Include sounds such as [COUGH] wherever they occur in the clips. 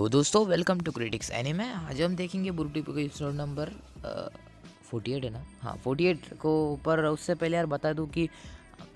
hello दोस्तों welcome to critics anime आज हम देखेंगे बुरुटी के एपिसोड नंबर फोर्टी एट है ना हाँ फोर्टी एट को पर उससे पहले यार बता दूँ कि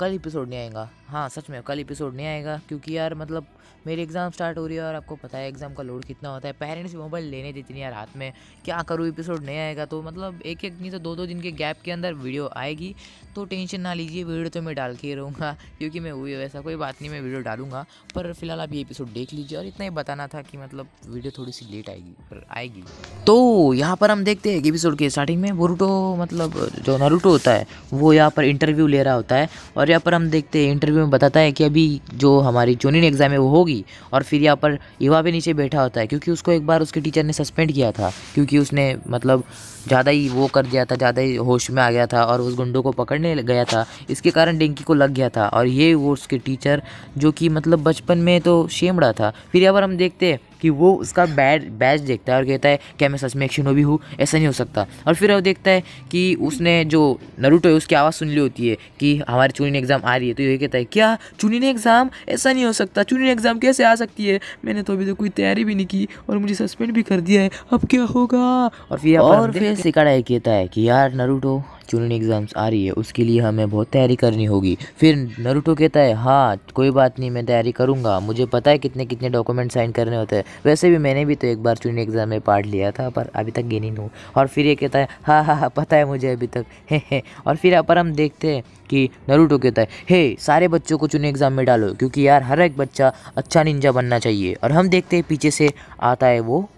कल एपिसोड नहीं आएगा हाँ सच में कल एपिसोड नहीं आएगा क्योंकि यार मतलब मेरी एग्ज़ाम स्टार्ट हो रही है और आपको पता है एग्ज़ाम का लोड कितना होता है पेरेंट्स मोबाइल लेने देते नहीं यार हाथ में क्या करूँ एपिसोड नहीं आएगा तो मतलब एक एक नहीं तो दो दो दिन के गैप के अंदर वीडियो आएगी तो टेंशन ना लीजिए वीडियो तो मैं डाल के ही रहूँगा क्योंकि मैं हुई वैसा कोई बात नहीं मैं वीडियो डालूंगा पर फिलहाल आप ये एपिसोड देख लीजिए और इतना ही बताना था कि मतलब वीडियो थोड़ी सी लेट आएगी पर आएगी तो यहाँ पर हम देखते हैं एपिसोड के स्टार्टिंग में बोरूटो मतलब जो नरूटो होता है वो यहाँ पर इंटरव्यू ले रहा होता है और यहाँ पर हम देखते हैं इंटरव्यू में बताता है कि अभी जो हमारी जूनियर एग्ज़ाम है वो होगी होगी और फिर यहाँ पर युवा भी नीचे बैठा होता है क्योंकि उसको एक बार उसके टीचर ने सस्पेंड किया था क्योंकि उसने मतलब ज़्यादा ही वो कर दिया था ज़्यादा ही होश में आ गया था और उस गुंडों को पकड़ने गया था इसके कारण डेंकी को लग गया था और ये वो उसके टीचर जो कि मतलब बचपन में तो शेमड़ा था फिर यहाँ पर हम देखते हैं कि वो उसका बैड बैच देखता है और कहता है क्या मैं सच में एक्शन भी हूँ ऐसा नहीं हो सकता और फिर वो देखता है कि उसने जो नरूटो है उसकी आवाज़ सुन ली होती है कि हमारे चुनी एग्ज़ाम आ रही है तो ये कहता है क्या चुनी एग्ज़ाम ऐसा नहीं हो सकता चुनी एग्ज़ाम कैसे आ सकती है मैंने तो अभी तो कोई तैयारी भी नहीं की और मुझे सस्पेंड भी कर दिया है अब क्या होगा और फिर और फिर सिकाड़ा कहता है कि यार नरूटो चूरन एग्ज़ाम्स आ रही है उसके लिए हमें बहुत तैयारी करनी होगी फिर नरूटो कहता है हाँ कोई बात नहीं मैं तैयारी करूँगा मुझे पता है कितने कितने डॉक्यूमेंट साइन करने होते हैं वैसे भी मैंने भी तो एक बार चूरन एग्ज़ाम में पार्ट लिया था पर अभी तक गिनी नहीं और फिर ये कहता है हाँ हाँ हा, पता है मुझे अभी तक हे [LAUGHS] हे और फिर अपर हम देखते हैं कि नरूटो कहता है हे सारे बच्चों को चुने एग्ज़ाम में डालो क्योंकि यार हर एक बच्चा अच्छा निंजा बनना चाहिए और हम देखते हैं पीछे से आता है वो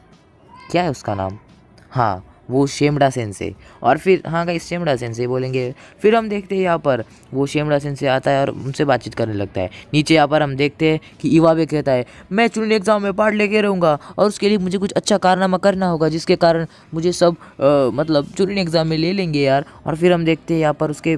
क्या है उसका नाम हाँ वो शेमडा से और फिर हाँ गाइस शेमडा सेन से बोलेंगे फिर हम देखते हैं यहाँ पर वो शेमडा से आता है और उनसे बातचीत करने लगता है नीचे यहाँ पर हम देखते हैं कि इवाबे कहता है मैं चुनने एग्ज़ाम में पार्ट लेके रहूँगा और उसके लिए मुझे कुछ अच्छा कारनामा करना होगा जिसके कारण मुझे सब आ, मतलब चुनने एग्ज़ाम में ले लेंगे यार और फिर हम देखते हैं यहाँ पर उसके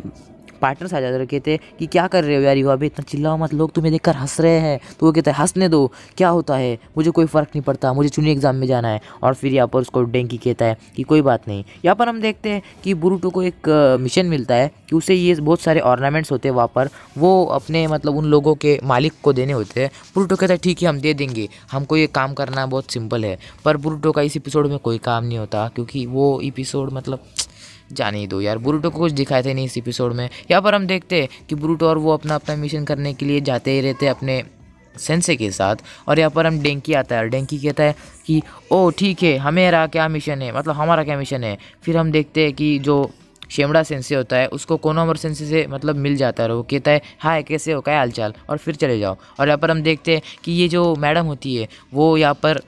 पार्टनर आ जाते और कहते कि क्या कर रहे हो यार यू अभी इतना चिल्लाओ मत लोग तुम्हें देखकर हंस रहे हैं तो वो कहते हैं हंसने दो क्या होता है मुझे कोई फ़र्क नहीं पड़ता मुझे चुनी एग्ज़ाम में जाना है और फिर यहाँ पर उसको डेंकी कहता है कि कोई बात नहीं यहाँ पर हम देखते हैं कि बुरूटो को एक मिशन मिलता है कि उसे ये बहुत सारे ऑर्नामेंट्स होते हैं वहाँ पर वो अपने मतलब उन लोगों के मालिक को देने होते हैं बुरूटो कहता है ठीक है हम दे देंगे हमको ये काम करना बहुत सिंपल है पर बुरूटो का इस एपिसोड में कोई काम नहीं होता क्योंकि वो एपिसोड मतलब जाने ही दो यार ब्रूटो को कुछ दिखाए थे नहीं इस एपिसोड में यहाँ पर हम देखते हैं कि ब्रूटो और वो अपना अपना मिशन करने के लिए जाते ही रहते अपने सेंसे के साथ और यहाँ पर हम डेंकी आता है डेंकी कहता है कि ओ ठीक है हमेरा क्या मिशन है मतलब हमारा क्या मिशन है फिर हम देखते हैं कि जो शेमड़ा सेंसे होता है उसको कोनोमर सेंसे से मतलब मिल जाता है और वो कहता है हाय कैसे हो क्या हालचाल और फिर चले जाओ और यहाँ पर हम देखते हैं कि ये जो मैडम होती है वो यहाँ पर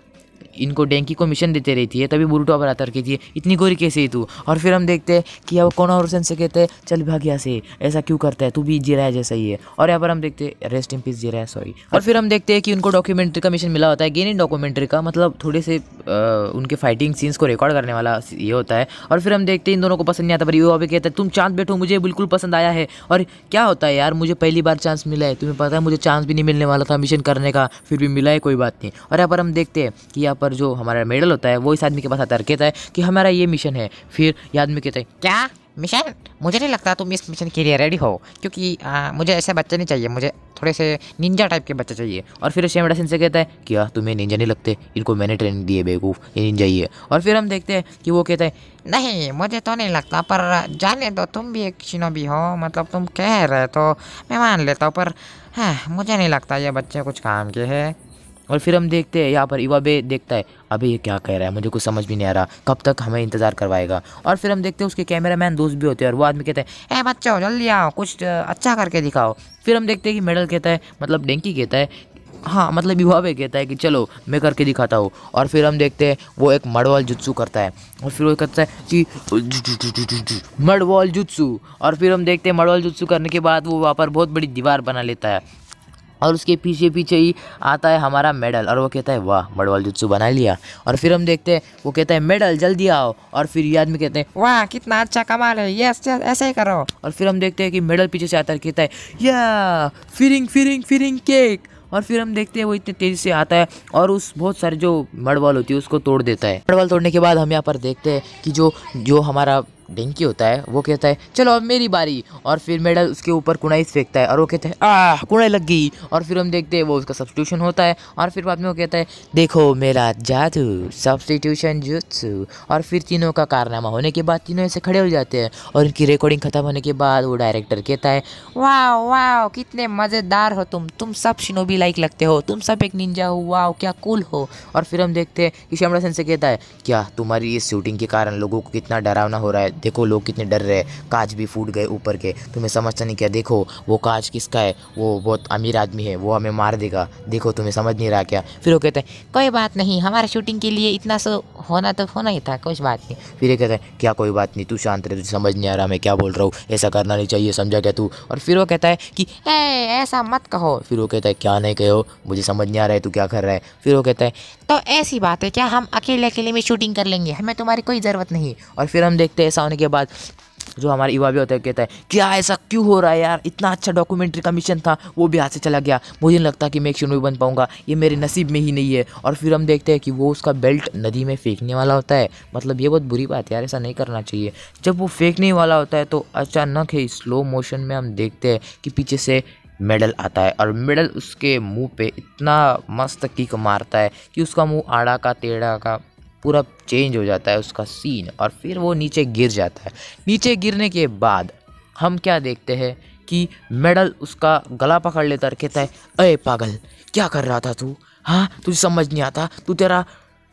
इनको डेंकी को मिशन देते रहती है तभी बुलटू पर आता कहती है इतनी गोरी कैसे तू और फिर हम देखते हैं कि अब कौन और से कहते हैं चल भाग यहाँ से ऐसा क्यों करता है तू भी रहा जैसा ही है और यहाँ पर हम देखते हैं रेस्ट इन पीस है सॉरी और फिर हम देखते हैं कि उनको डॉक्यूमेंट्री का मिशन मिला होता है गेन इन डॉक्यूमेंट्री का मतलब थोड़े से उनके फाइटिंग सीन्स को रिकॉर्ड करने वाला ये होता है और फिर हम देखते हैं इन दोनों को पसंद नहीं आता पर यू अभी कहता है तुम चांद बैठो मुझे बिल्कुल पसंद आया है और क्या होता है यार मुझे पहली बार चांस मिला है तुम्हें पता है मुझे चांस भी नहीं मिलने वाला था मिशन करने का फिर भी मिला है कोई बात नहीं और यहाँ पर हम देखते हैं कि यहाँ पर जो हमारा मेडल होता है वो इस आदमी के पास आता है कहता है कि हमारा ये मिशन है फिर ये आदमी कहता है क्या मिशन मुझे नहीं लगता तुम इस मिशन के लिए रेडी हो क्योंकि आ, मुझे ऐसे बच्चे नहीं चाहिए मुझे थोड़े से निंजा टाइप के बच्चे चाहिए और फिर शेमडा सिंह से कहता है क्या तुम्हें निंजा नहीं लगते इनको मैंने ट्रेनिंग दी है बेवकूफ़ ये निंजा ही है और फिर हम देखते हैं कि वो कहता है नहीं मुझे तो नहीं लगता पर जाने दो तुम भी एक भी हो मतलब तुम कह रहे तो मैं मान लेता हूँ पर हाँ, मुझे नहीं लगता ये बच्चे कुछ काम के हैं और फिर हम देखते हैं यहाँ पर इवाबे देखता है अभी ये क्या कह रहा है मुझे कुछ समझ भी नहीं आ रहा कब तक हमें इंतज़ार करवाएगा और फिर हम देखते हैं उसके कैमरामैन दोस्त भी होते हैं और वो आदमी कहते हैं ए हो जल्दी आओ कुछ अच्छा करके दिखाओ फिर हम देखते हैं कि मेडल कहता है मतलब डेंकी कहता है हाँ मतलब युवावे कहता है कि चलो मैं करके दिखाता हूँ और फिर हम देखते हैं वो एक मडवाल जुत्सू करता है और फिर वो कहता है कि मडवाल जुत्सू और फिर हम देखते हैं मडवाल जुत्सू करने के बाद वो वहाँ पर बहुत बड़ी दीवार बना लेता है और उसके पीछे पीछे ही आता है हमारा मेडल और वो कहता है वाह मडवाल जुत्सु बना लिया और फिर हम देखते हैं वो कहता है मेडल जल्दी आओ और फिर ये आदमी कहते हैं वाह कितना अच्छा कमाल है यस यस ऐसे ही करो और फिर हम देखते हैं कि मेडल पीछे से आता है कहता है या फिरिंग फिरिंग फिरिंग केक और फिर हम देखते हैं वो इतने तेज़ी से आता है और उस बहुत सारे जो मड़वाल होती है उसको तोड़ देता है मड़वाल तोड़ने के बाद हम यहाँ पर देखते हैं कि जो जो हमारा डेंकी होता है वो कहता है चलो अब मेरी बारी और फिर मेडल उसके ऊपर कुनाइस फेंकता है और वो कहता है आ कुड़ाई लग गई और फिर हम देखते हैं वो उसका सब्सटीट्यूशन होता है और फिर बाद में वो कहता है देखो मेरा जादू सब्सटीट्यूशन जुत्सु और फिर तीनों का कारनामा होने के बाद तीनों ऐसे खड़े हो जाते हैं और उनकी रिकॉर्डिंग ख़त्म होने के बाद वो डायरेक्टर कहता है वाह वाह कितने मज़ेदार हो तुम तुम सब शिनोबी लाइक लगते हो तुम सब एक निंजा हो वाह क्या कूल हो और फिर हम देखते हैं कि श्यामला सेन से कहता है क्या तुम्हारी इस शूटिंग के कारण लोगों को कितना डरावना हो रहा है देखो लोग कितने डर रहे कांच भी फूट गए ऊपर के तुम्हें समझता तो नहीं क्या देखो वो कांच किसका है वो बहुत अमीर आदमी है वो हमें मार देगा देखो तुम्हें समझ नहीं रहा क्या फिर वो कहते हैं कोई बात नहीं हमारा शूटिंग के लिए इतना सो होना तो होना ही था कुछ बात नहीं फिर ये कहते हैं क्या कोई बात नहीं तू शांत रहे तुझे समझ नहीं आ रहा मैं क्या बोल रहा हूँ ऐसा करना नहीं चाहिए समझा क्या तू और फिर वो कहता है कि ऐसा मत कहो फिर वो कहता है क्या नहीं कहो मुझे समझ नहीं आ रहा है तू क्या कर रहा है फिर वो कहता है तो ऐसी बात है क्या हम अकेले अकेले में शूटिंग कर लेंगे हमें तुम्हारी कोई ज़रूरत नहीं और फिर हम देखते हैं ऐसा होने के बाद जो हमारे युवा भी होता है कहता है क्या ऐसा क्यों हो रहा है यार इतना अच्छा डॉक्यूमेंट्री का मिशन था वो भी हाथ से चला गया मुझे नहीं लगता कि मैं एक शून्य बन पाऊंगा ये मेरे नसीब में ही नहीं है और फिर हम देखते हैं कि वो उसका बेल्ट नदी में फेंकने वाला होता है मतलब ये बहुत बुरी बात है यार ऐसा नहीं करना चाहिए जब वो फेंकने वाला होता है तो अचानक ही स्लो मोशन में हम देखते हैं कि पीछे से मेडल आता है और मेडल उसके मुंह पे इतना मस्त किक मारता है कि उसका मुंह आड़ा का टेढ़ा का पूरा चेंज हो जाता है उसका सीन और फिर वो नीचे गिर जाता है नीचे गिरने के बाद हम क्या देखते हैं कि मेडल उसका गला पकड़ लेता और कहता है अरे पागल क्या कर रहा था तू हाँ तुझे समझ नहीं आता तू तेरा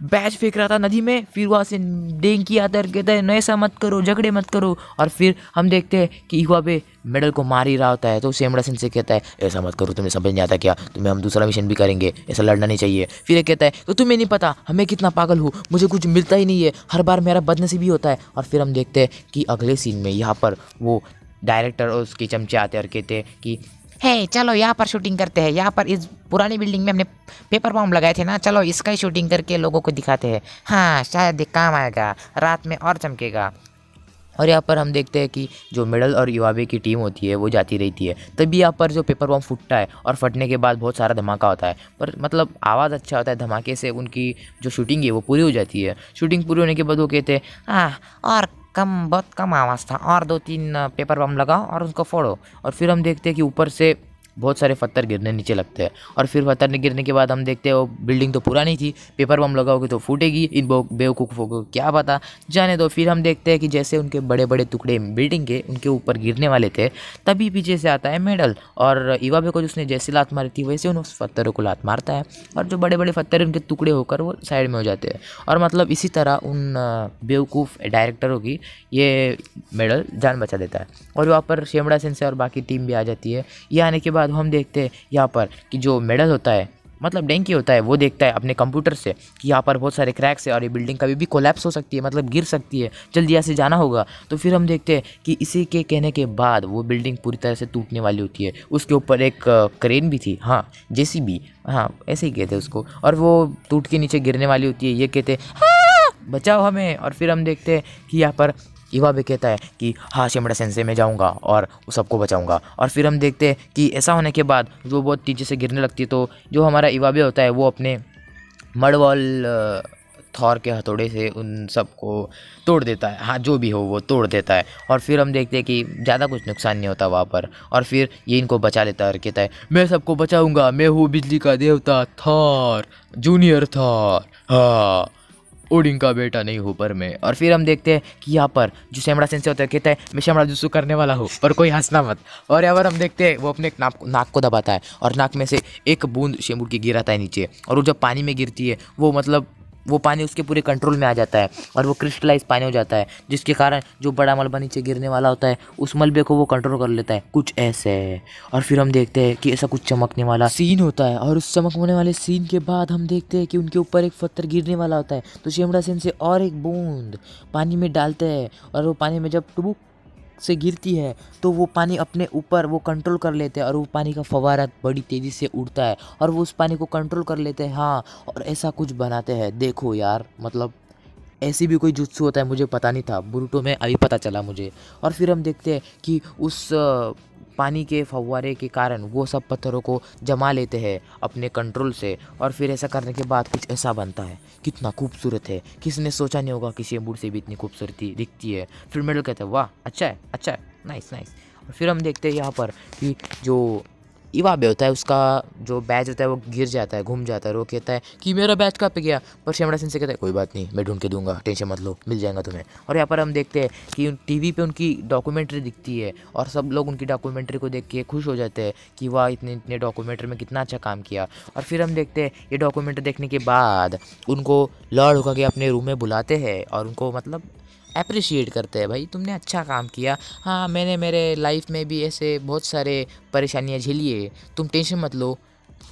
बैच फेंक रहा था नदी में फिर वहाँ से डेंकी आता है कहता है नैसा मत करो झगड़े मत करो और फिर हम देखते हैं कि युवा पे मेडल को मार ही रहा होता है तो सिंह से कहता है ऐसा मत करो तुम्हें समझ नहीं आता क्या तुम्हें हम दूसरा मिशन भी करेंगे ऐसा लड़ना नहीं चाहिए फिर कहता है तो तुम्हें नहीं पता हमें कितना पागल हूँ मुझे कुछ मिलता ही नहीं है हर बार मेरा भी होता है और फिर हम देखते हैं कि अगले सीन में यहाँ पर वो डायरेक्टर और उसके चमचे आते हैं और कहते हैं कि है चलो यहाँ पर शूटिंग करते हैं यहाँ पर इस पुरानी बिल्डिंग में हमने पेपर बॉम्ब लगाए थे ना चलो इसका ही शूटिंग करके लोगों को दिखाते हैं हाँ शायद काम आएगा रात में और चमकेगा और यहाँ पर हम देखते हैं कि जो मेडल और युवाबे की टीम होती है वो जाती रहती है तभी यहाँ पर जो पेपर बॉम्ब फूटता है और फटने के बाद बहुत सारा धमाका होता है पर मतलब आवाज़ अच्छा होता है धमाके से उनकी जो शूटिंग है वो पूरी हो जाती है शूटिंग पूरी होने के बाद वो कहते हैं हाँ और कम बहुत कम आवाज़ था और दो तीन पेपर बम लगाओ और उसको फोड़ो और फिर हम देखते हैं कि ऊपर से बहुत सारे पत्थर गिरने नीचे लगते हैं और फिर पत्थर गिरने के बाद हम देखते हैं वो बिल्डिंग तो पुरानी थी पेपर बम लगाओगे तो फूटेगी इन बेवकूफ़ों को क्या पता जाने दो फिर हम देखते हैं कि जैसे उनके बड़े बड़े टुकड़े बिल्डिंग के उनके ऊपर गिरने वाले थे तभी पीछे से आता है मेडल और इवाबे को जिसने जैसे लात मारी थी वैसे उन उस पत्थरों को लात मारता है और जो बड़े बड़े पत्थर उनके टुकड़े होकर वो साइड में हो जाते हैं और मतलब इसी तरह उन बेवकूफ़ डायरेक्टरों की ये मेडल जान बचा देता है और वहाँ पर शेमड़ा सेंसे और बाकी टीम भी आ जाती है ये आने के बाद बाद हम देखते हैं यहाँ पर कि जो मेडल होता है मतलब डेंकी होता है वो देखता है अपने कंप्यूटर से कि यहाँ पर बहुत सारे क्रैक्स है और ये बिल्डिंग कभी भी कोलैप्स हो सकती है मतलब गिर सकती है जल्दी यहाँ से जाना होगा तो फिर हम देखते हैं कि इसी के कहने के बाद वो बिल्डिंग पूरी तरह से टूटने वाली होती है उसके ऊपर एक क्रेन भी थी हाँ जैसी भी हाँ ऐसे ही कहते उसको और वो टूट के नीचे गिरने वाली होती है ये कहते हाँ, बचाओ हमें और फिर हम देखते हैं कि यहाँ पर ईवा भी कहता है कि हाँ शिमड़ा सेंसे में जाऊँगा और सबको बचाऊँगा और फिर हम देखते हैं कि ऐसा होने के बाद जो बहुत तेज़ी से गिरने लगती है तो जो हमारा भी होता है वो अपने मडवॉल थौर के हथौड़े से उन सबको तोड़ देता है हाँ जो भी हो वो तोड़ देता है और फिर हम देखते हैं कि ज़्यादा कुछ नुकसान नहीं होता वहाँ पर और फिर ये इनको बचा लेता है और कहता है मैं सबको बचाऊँगा मैं हूँ बिजली का देवता थौर जूनियर थौर हाँ ओडिन का बेटा नहीं हूँ पर मैं और फिर हम देखते हैं कि यहाँ पर जो सेमड़ा सेंसे होता है कहता है मैं सेमड़ा जूसू करने वाला हूँ पर कोई हंसना मत और यहाँ पर हम देखते हैं वो अपने नाक नाक को दबाता है और नाक में से एक बूंद शेमुर की गिराता है नीचे और वो जब पानी में गिरती है वो मतलब वो पानी उसके पूरे कंट्रोल में आ जाता है और वो क्रिस्टलाइज पानी हो जाता है जिसके कारण जो बड़ा मलबा नीचे गिरने वाला होता है उस मलबे को वो कंट्रोल कर लेता है कुछ ऐसे है और फिर हम देखते हैं कि ऐसा कुछ चमकने वाला सीन होता है और उस चमकने वाले सीन के बाद हम देखते हैं कि उनके ऊपर एक पत्थर गिरने वाला होता है तो शेमड़ा सेन से और एक बूंद पानी में डालते हैं और वो पानी में जब टुबुक से गिरती है तो वो पानी अपने ऊपर वो कंट्रोल कर लेते हैं और वो पानी का फवारा बड़ी तेज़ी से उड़ता है और वो उस पानी को कंट्रोल कर लेते हैं हाँ और ऐसा कुछ बनाते हैं देखो यार मतलब ऐसी भी कोई जुत्सु होता है मुझे पता नहीं था बुरूटो में अभी पता चला मुझे और फिर हम देखते हैं कि उस पानी के फव्वारे के कारण वो सब पत्थरों को जमा लेते हैं अपने कंट्रोल से और फिर ऐसा करने के बाद कुछ ऐसा बनता है कितना खूबसूरत है किसने सोचा नहीं होगा किसी मूड से भी इतनी खूबसूरती दिखती है फिर मेडल कहते हैं वाह अच्छा है अच्छा है नाइस नाइस और फिर हम देखते हैं यहाँ पर कि जो इवा भी होता है उसका जो बैच होता है वो गिर जाता है घूम जाता है वो कहता है कि मेरा बैच कहाँ पे गया पर श्यामा सिंह से कहता है कोई बात नहीं मैं ढूंढ के दूंगा टेंशन मत लो मिल जाएगा तुम्हें और यहाँ पर हम देखते हैं कि टीवी पे उनकी डॉक्यूमेंट्री दिखती है और सब लोग उनकी डॉक्यूमेंट्री को देख के खुश हो जाते हैं कि वाह इतने इतने डॉक्यूमेंट्री में कितना अच्छा काम किया और फिर हम देखते हैं ये डॉक्यूमेंट्री देखने के बाद उनको लॉर्ड होकर के अपने रूम में बुलाते हैं और उनको मतलब अप्रिशिएट करते हैं भाई तुमने अच्छा काम किया हाँ मैंने मेरे लाइफ में भी ऐसे बहुत सारे परेशानियाँ झेली है तुम टेंशन मत लो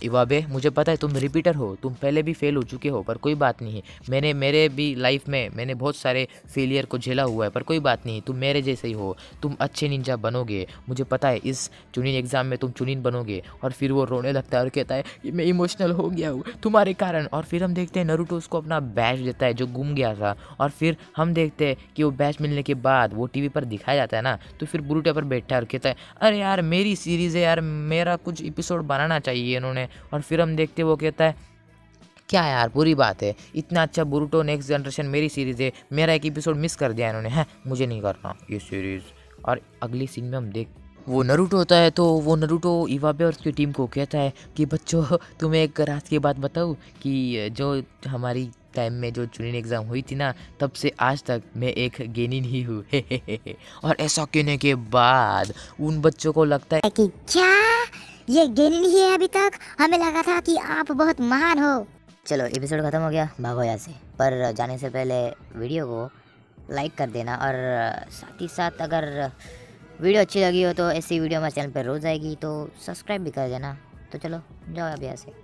इवाबे मुझे पता है तुम रिपीटर हो तुम पहले भी फेल हो चुके हो पर कोई बात नहीं मैंने मेरे भी लाइफ में मैंने बहुत सारे फेलियर को झेला हुआ है पर कोई बात नहीं तुम मेरे जैसे ही हो तुम अच्छे निंजा बनोगे मुझे पता है इस चुनिन एग्ज़ाम में तुम चुनिन बनोगे और फिर वो रोने लगता है और कहता है कि मैं इमोशनल हो गया हूँ तुम्हारे कारण और फिर हम देखते हैं नरूटो उसको अपना बैच देता है जो गुम गया था और फिर हम देखते हैं कि वो बैच मिलने के बाद वो टी पर दिखाया जाता है ना तो फिर बुरूटे पर बैठा है और कहता है अरे यार मेरी सीरीज़ है यार मेरा कुछ एपिसोड बनाना चाहिए इन्होंने उन्हें और फिर हम देखते वो कहता है क्या यार बुरी बात है इतना अच्छा बुरुटो नेक्स्ट जनरेशन मेरी सीरीज़ है मेरा एक एपिसोड मिस कर दिया इन्होंने हैं मुझे नहीं करना ये सीरीज़ और अगली सीन में हम देख वो नरूटो होता है तो वो नरूटो इवाबे और उसकी टीम को कहता है कि बच्चों तुम्हें एक रात की बात बताऊँ कि जो हमारी टाइम में जो चुनिन एग्ज़ाम हुई थी ना तब से आज तक मैं एक गेनी नहीं हूँ [LAUGHS] और ऐसा कहने के बाद उन बच्चों को लगता है कि क्या ये गेनी नहीं है अभी तक हमें लगा था कि आप बहुत महान हो चलो एपिसोड ख़त्म हो गया भागो यहाँ से पर जाने से पहले वीडियो को लाइक कर देना और साथ ही साथ अगर वीडियो अच्छी लगी हो तो ऐसी वीडियो हमारे चैनल पर रोज़ आएगी तो सब्सक्राइब भी कर देना तो चलो जाओ अभी यहाँ से